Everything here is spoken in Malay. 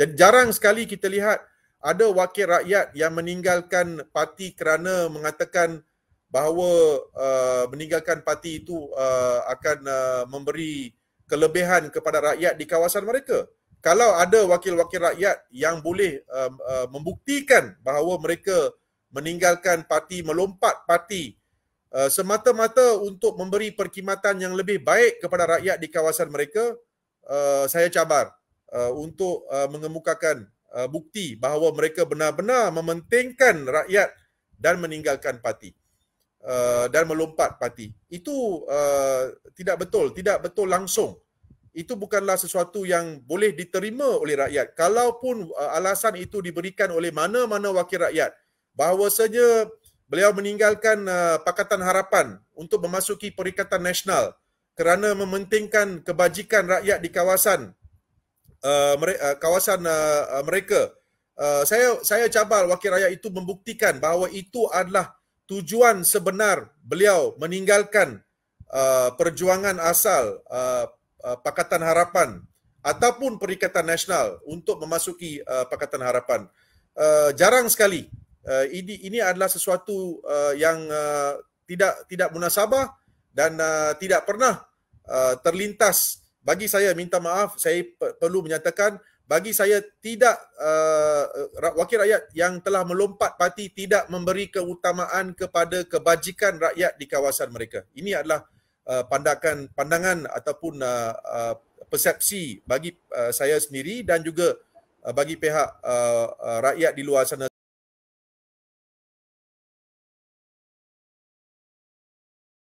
Jadi jarang sekali kita lihat ada wakil rakyat yang meninggalkan parti kerana mengatakan bahawa uh, meninggalkan parti itu uh, akan uh, memberi kelebihan kepada rakyat di kawasan mereka. Kalau ada wakil-wakil rakyat yang boleh uh, uh, membuktikan bahawa mereka meninggalkan parti, melompat parti uh, semata-mata untuk memberi perkhidmatan yang lebih baik kepada rakyat di kawasan mereka, uh, saya cabar. Uh, untuk uh, mengemukakan uh, bukti bahawa mereka benar-benar mementingkan rakyat dan meninggalkan parti uh, dan melompat parti itu uh, tidak betul tidak betul langsung itu bukanlah sesuatu yang boleh diterima oleh rakyat kalaupun uh, alasan itu diberikan oleh mana-mana wakil rakyat bahawasanya beliau meninggalkan uh, pakatan harapan untuk memasuki perikatan nasional kerana mementingkan kebajikan rakyat di kawasan uh, mere, uh, kawasan uh, mereka. Uh, saya saya cabar wakil rakyat itu membuktikan bahawa itu adalah tujuan sebenar beliau meninggalkan uh, perjuangan asal uh, uh, Pakatan Harapan ataupun Perikatan Nasional untuk memasuki uh, Pakatan Harapan. Uh, jarang sekali uh, ini ini adalah sesuatu uh, yang uh, tidak tidak munasabah dan uh, tidak pernah uh, terlintas bagi saya minta maaf saya perlu menyatakan bagi saya tidak uh, wakil rakyat yang telah melompat parti tidak memberi keutamaan kepada kebajikan rakyat di kawasan mereka ini adalah uh, pandangan pandangan ataupun uh, uh, persepsi bagi uh, saya sendiri dan juga uh, bagi pihak uh, uh, rakyat di luar sana